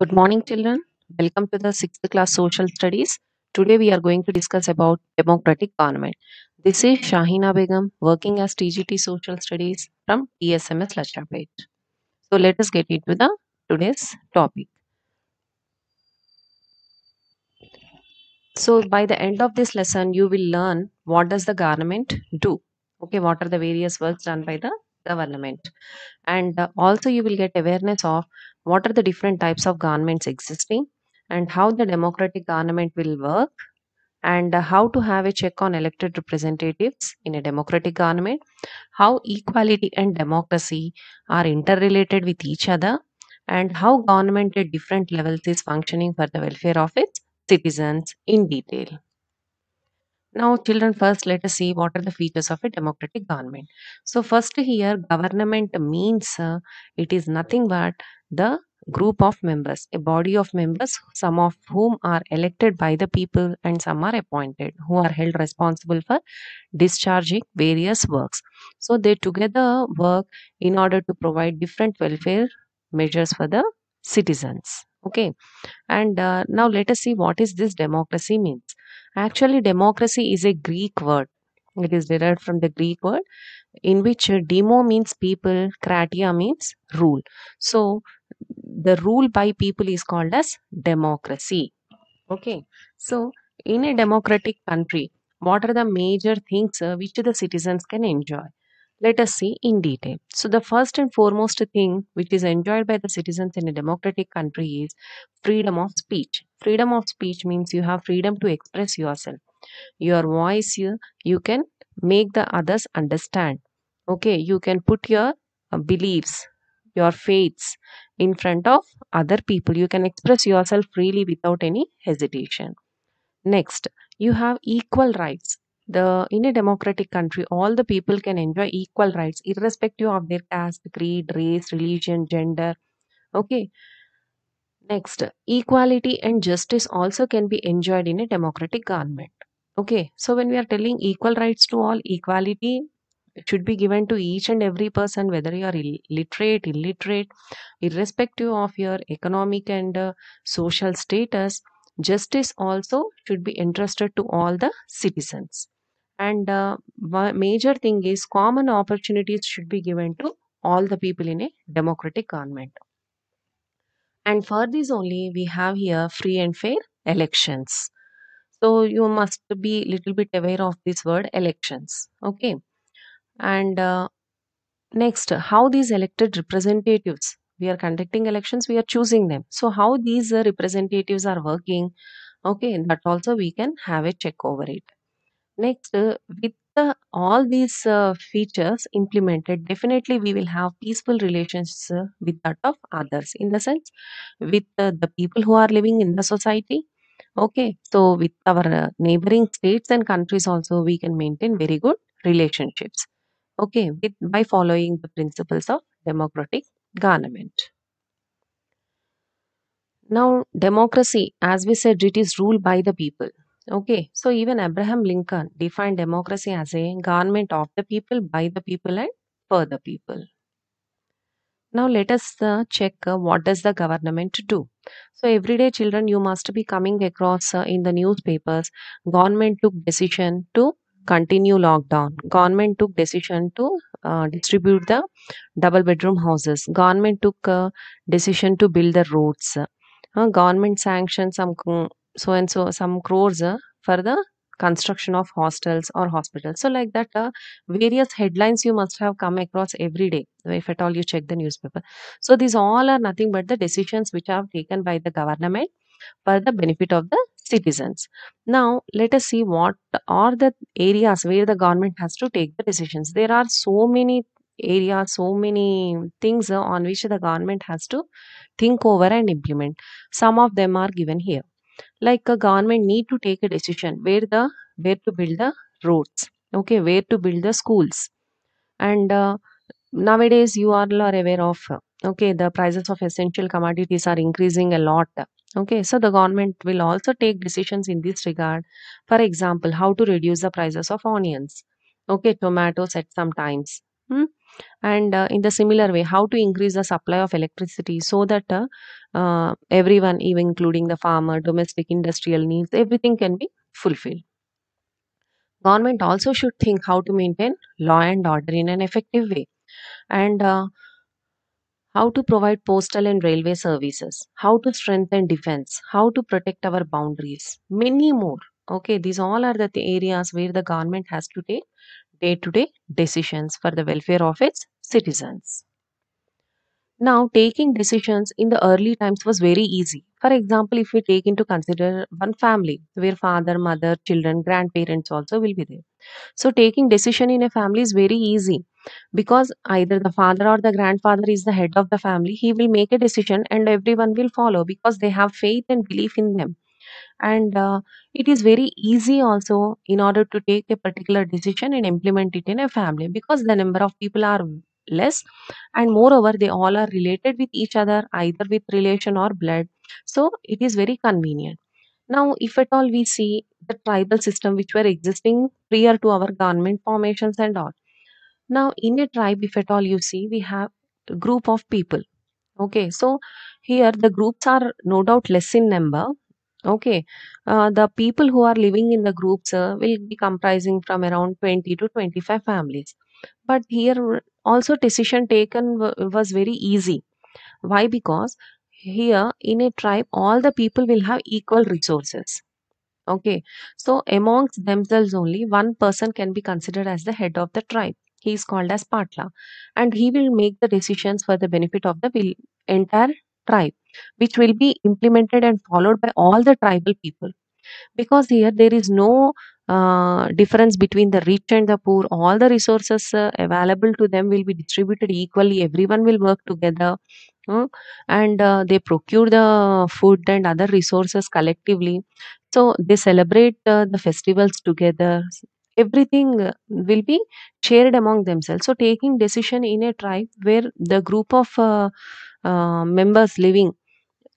Good morning children. Welcome to the 6th class social studies. Today we are going to discuss about democratic government. This is Shahina Begum working as TGT social studies from TSMS Lachapet. So let us get into the today's topic. So by the end of this lesson you will learn what does the government do. Okay, what are the various works done by the government and uh, also you will get awareness of what are the different types of governments existing and how the democratic government will work and how to have a check on elected representatives in a democratic government, how equality and democracy are interrelated with each other, and how government at different levels is functioning for the welfare of its citizens in detail. Now, children, first let us see what are the features of a democratic government. So, first here, government means uh, it is nothing but the group of members, a body of members, some of whom are elected by the people and some are appointed, who are held responsible for discharging various works. So they together work in order to provide different welfare measures for the citizens. Okay, and uh, now let us see what is this democracy means. Actually, democracy is a Greek word. It is derived from the Greek word in which uh, demo means people, kratia means rule. So the rule by people is called as democracy okay so in a democratic country what are the major things uh, which the citizens can enjoy let us see in detail so the first and foremost thing which is enjoyed by the citizens in a democratic country is freedom of speech freedom of speech means you have freedom to express yourself your voice you, uh, you can make the others understand okay you can put your uh, beliefs your faiths in front of other people. You can express yourself freely without any hesitation. Next, you have equal rights. The in a democratic country, all the people can enjoy equal rights, irrespective of their caste, creed, race, religion, gender. Okay. Next, equality and justice also can be enjoyed in a democratic government. Okay, so when we are telling equal rights to all, equality should be given to each and every person whether you are illiterate, literate illiterate irrespective of your economic and uh, social status justice also should be entrusted to all the citizens and uh, major thing is common opportunities should be given to all the people in a democratic government and for this only we have here free and fair elections so you must be little bit aware of this word elections okay and uh, next, how these elected representatives, we are conducting elections, we are choosing them. So, how these uh, representatives are working, okay, that also we can have a check over it. Next, uh, with all these uh, features implemented, definitely we will have peaceful relations uh, with that of others in the sense with uh, the people who are living in the society. Okay, so with our uh, neighboring states and countries also, we can maintain very good relationships okay with, by following the principles of democratic government now democracy as we said it is ruled by the people okay so even abraham lincoln defined democracy as a government of the people by the people and for the people now let us uh, check uh, what does the government do so everyday children you must be coming across uh, in the newspapers government took decision to continue lockdown government took decision to uh, distribute the double bedroom houses government took decision to build the roads uh, government sanctioned some so and so some crores uh, for the construction of hostels or hospitals so like that uh, various headlines you must have come across every day if at all you check the newspaper so these all are nothing but the decisions which are taken by the government for the benefit of the citizens. Now, let us see what are the areas where the government has to take the decisions. There are so many areas, so many things on which the government has to think over and implement. Some of them are given here. Like a government need to take a decision where the where to build the roads, okay, where to build the schools, and uh, nowadays you all are aware of okay the prices of essential commodities are increasing a lot Okay, so the government will also take decisions in this regard. For example, how to reduce the prices of onions, okay, tomatoes at some times. Hmm? And uh, in the similar way, how to increase the supply of electricity so that uh, uh, everyone, even including the farmer, domestic industrial needs, everything can be fulfilled. Government also should think how to maintain law and order in an effective way. And uh, how to provide postal and railway services, how to strengthen defense, how to protect our boundaries, many more. Okay, these all are the areas where the government has to take day to day decisions for the welfare of its citizens. Now, taking decisions in the early times was very easy. For example, if we take into consider one family where father, mother, children, grandparents also will be there. So, taking decision in a family is very easy because either the father or the grandfather is the head of the family he will make a decision and everyone will follow because they have faith and belief in them and uh, it is very easy also in order to take a particular decision and implement it in a family because the number of people are less and moreover they all are related with each other either with relation or blood so it is very convenient now if at all we see the tribal system which were existing prior to our government formations and all now, in a tribe, if at all you see, we have a group of people. Okay, so here the groups are no doubt less in number. Okay, uh, the people who are living in the groups uh, will be comprising from around 20 to 25 families. But here also decision taken was very easy. Why? Because here in a tribe, all the people will have equal resources. Okay, so amongst themselves only one person can be considered as the head of the tribe he is called as Patla and he will make the decisions for the benefit of the entire tribe which will be implemented and followed by all the tribal people because here there is no uh, difference between the rich and the poor all the resources uh, available to them will be distributed equally everyone will work together uh, and they procure the food and other resources collectively so they celebrate uh, the festivals together everything will be shared among themselves so taking decision in a tribe where the group of uh, uh, members living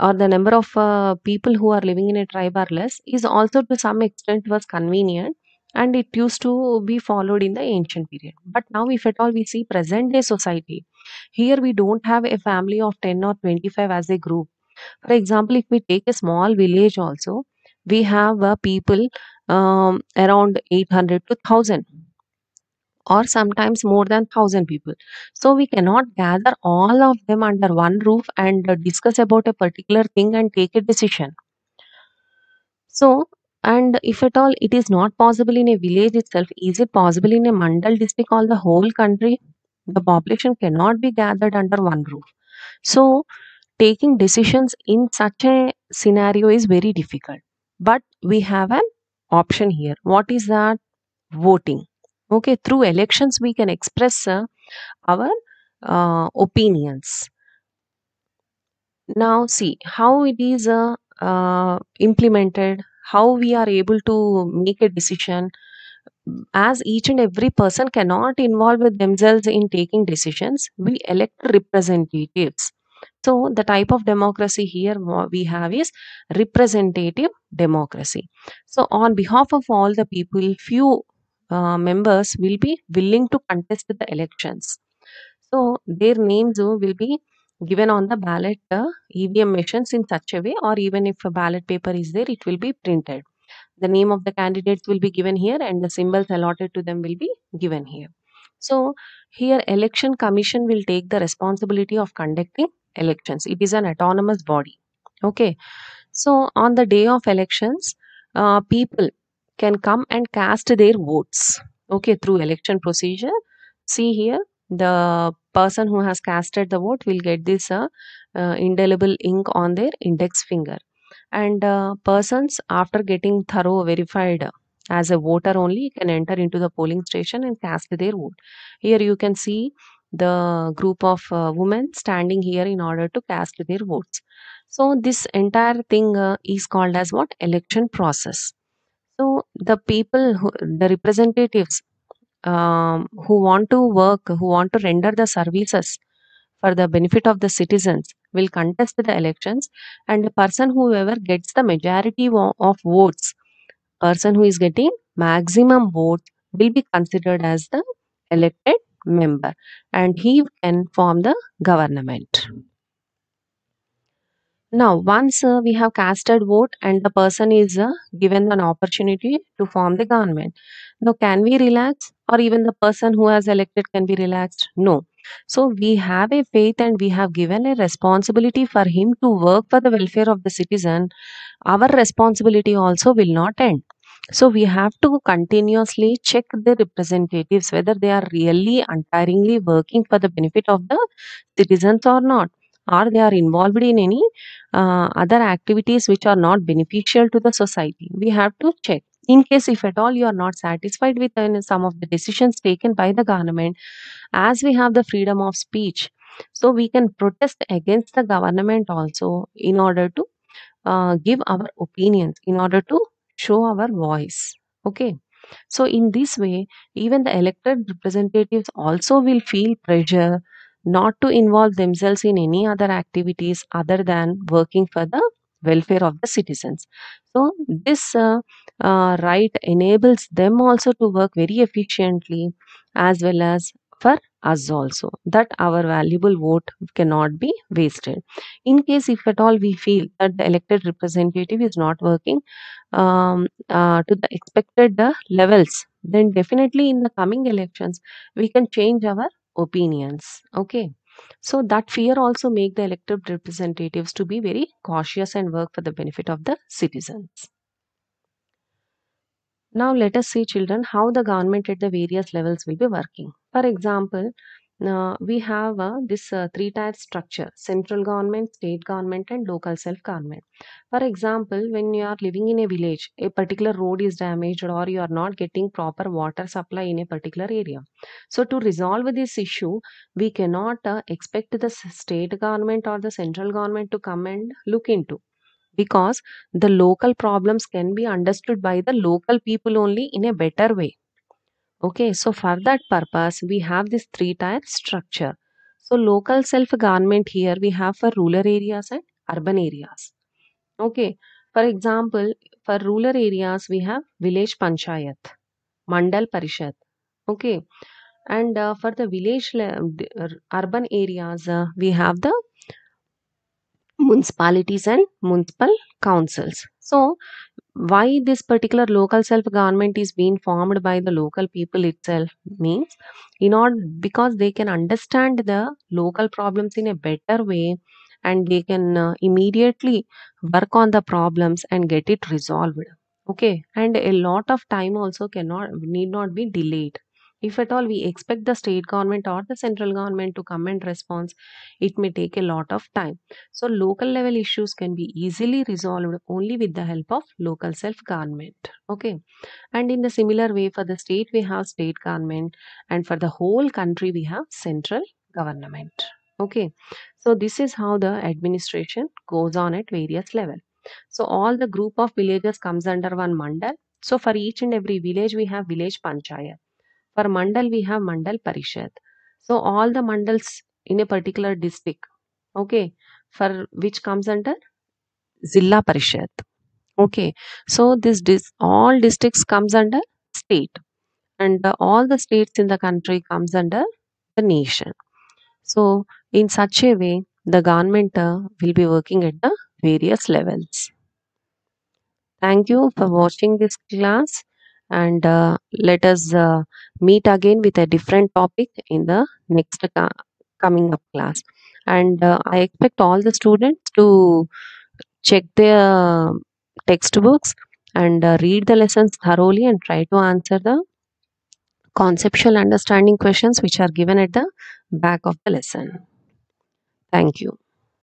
or the number of uh, people who are living in a tribe are less is also to some extent was convenient and it used to be followed in the ancient period but now if at all we see present day society here we don't have a family of 10 or 25 as a group for example if we take a small village also we have uh, people um, around 800 to 1000 or sometimes more than 1000 people so we cannot gather all of them under one roof and uh, discuss about a particular thing and take a decision so and if at all it is not possible in a village itself is it possible in a mandal district or the whole country the population cannot be gathered under one roof so taking decisions in such a scenario is very difficult but we have an option here. What is that? Voting. Okay, through elections we can express uh, our uh, opinions. Now see how it is uh, uh, implemented, how we are able to make a decision as each and every person cannot involve themselves in taking decisions, we elect representatives so the type of democracy here we have is representative democracy. So on behalf of all the people, few uh, members will be willing to contest the elections. So their names will be given on the ballot uh, EVM machines in such a way or even if a ballot paper is there, it will be printed. The name of the candidates will be given here and the symbols allotted to them will be given here. So here election commission will take the responsibility of conducting elections it is an autonomous body okay so on the day of elections uh, people can come and cast their votes okay through election procedure see here the person who has casted the vote will get this uh, uh, indelible ink on their index finger and uh, persons after getting thorough verified uh, as a voter only can enter into the polling station and cast their vote here you can see the group of uh, women standing here in order to cast their votes. So this entire thing uh, is called as what election process. So the people, who, the representatives um, who want to work, who want to render the services for the benefit of the citizens will contest the elections and the person whoever gets the majority of votes, person who is getting maximum votes will be considered as the elected member and he can form the government. Now, once uh, we have casted vote and the person is uh, given an opportunity to form the government. Now, can we relax or even the person who has elected can be relaxed? No. So, we have a faith and we have given a responsibility for him to work for the welfare of the citizen. Our responsibility also will not end. So we have to continuously check the representatives whether they are really untiringly working for the benefit of the citizens or not or they are involved in any uh, other activities which are not beneficial to the society. We have to check. In case if at all you are not satisfied with uh, some of the decisions taken by the government, as we have the freedom of speech, so we can protest against the government also in order to uh, give our opinions, in order to show our voice okay so in this way even the elected representatives also will feel pressure not to involve themselves in any other activities other than working for the welfare of the citizens so this uh, uh, right enables them also to work very efficiently as well as for us also that our valuable vote cannot be wasted in case if at all we feel that the elected representative is not working um, uh, to the expected uh, levels then definitely in the coming elections we can change our opinions okay so that fear also make the elected representatives to be very cautious and work for the benefit of the citizens now let us see children how the government at the various levels will be working. For example, uh, we have uh, this uh, three tier structure central government state government and local self government for example when you are living in a village a particular road is damaged or you are not getting proper water supply in a particular area so to resolve this issue we cannot uh, expect the state government or the central government to come and look into because the local problems can be understood by the local people only in a better way. Okay, so for that purpose, we have this three tier structure. So, local self government here we have for rural areas and urban areas. Okay, for example, for rural areas, we have village panchayat, mandal parishad. Okay, and uh, for the village urban areas, uh, we have the municipalities and municipal councils. So, why this particular local self government is being formed by the local people itself means in order because they can understand the local problems in a better way and they can uh, immediately work on the problems and get it resolved okay and a lot of time also cannot need not be delayed if at all we expect the state government or the central government to come and respond, it may take a lot of time. So local level issues can be easily resolved only with the help of local self-government. Okay. And in the similar way for the state we have state government and for the whole country we have central government. Okay. So this is how the administration goes on at various level. So all the group of villages comes under one mandal. So for each and every village, we have village panchayat. For mandal, we have mandal parishad. So all the mandals in a particular district, okay, for which comes under zilla parishad. Okay, so this dis all districts comes under state, and the, all the states in the country comes under the nation. So in such a way, the government uh, will be working at the various levels. Thank you for watching this class and uh, let us uh, meet again with a different topic in the next coming up class and uh, i expect all the students to check their textbooks and uh, read the lessons thoroughly and try to answer the conceptual understanding questions which are given at the back of the lesson thank you